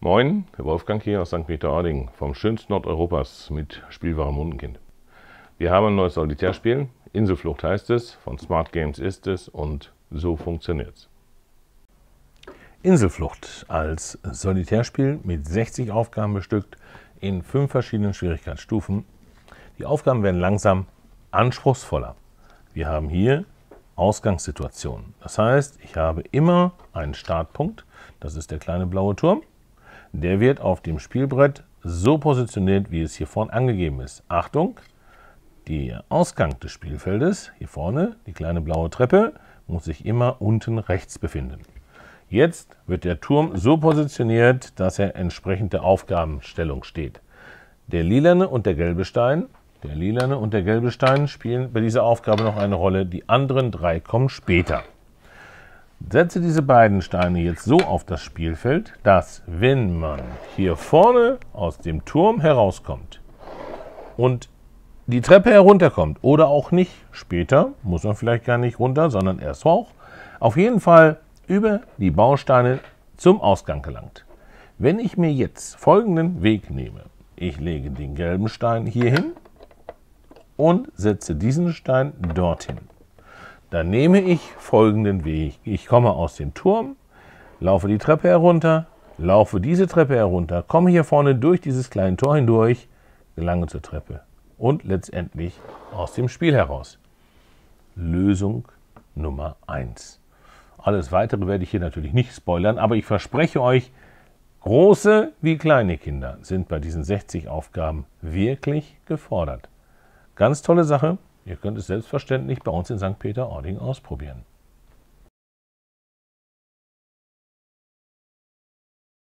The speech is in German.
Moin, Herr Wolfgang hier aus St. Peter-Ording vom schönsten Ort Europas mit spielbarem Mundenkind. Wir haben ein neues Solitärspiel, Inselflucht heißt es, von Smart Games ist es und so funktioniert's. Inselflucht als Solitärspiel mit 60 Aufgaben bestückt in fünf verschiedenen Schwierigkeitsstufen. Die Aufgaben werden langsam anspruchsvoller. Wir haben hier Ausgangssituationen. Das heißt, ich habe immer einen Startpunkt, das ist der kleine blaue Turm der wird auf dem Spielbrett so positioniert, wie es hier vorne angegeben ist. Achtung, der Ausgang des Spielfeldes, hier vorne, die kleine blaue Treppe, muss sich immer unten rechts befinden. Jetzt wird der Turm so positioniert, dass er entsprechend der Aufgabenstellung steht. Der lilane und der gelbe Stein, der lilane und der gelbe Stein spielen bei dieser Aufgabe noch eine Rolle. Die anderen drei kommen später. Setze diese beiden Steine jetzt so auf das Spielfeld, dass wenn man hier vorne aus dem Turm herauskommt und die Treppe herunterkommt oder auch nicht, später muss man vielleicht gar nicht runter, sondern erst hoch, auf jeden Fall über die Bausteine zum Ausgang gelangt. Wenn ich mir jetzt folgenden Weg nehme, ich lege den gelben Stein hier hin und setze diesen Stein dorthin. Dann nehme ich folgenden Weg. Ich komme aus dem Turm, laufe die Treppe herunter, laufe diese Treppe herunter, komme hier vorne durch dieses kleine Tor hindurch, gelange zur Treppe und letztendlich aus dem Spiel heraus. Lösung Nummer 1. Alles weitere werde ich hier natürlich nicht spoilern, aber ich verspreche euch, große wie kleine Kinder sind bei diesen 60 Aufgaben wirklich gefordert. Ganz tolle Sache. Ihr könnt es selbstverständlich bei uns in St. Peter-Ording ausprobieren.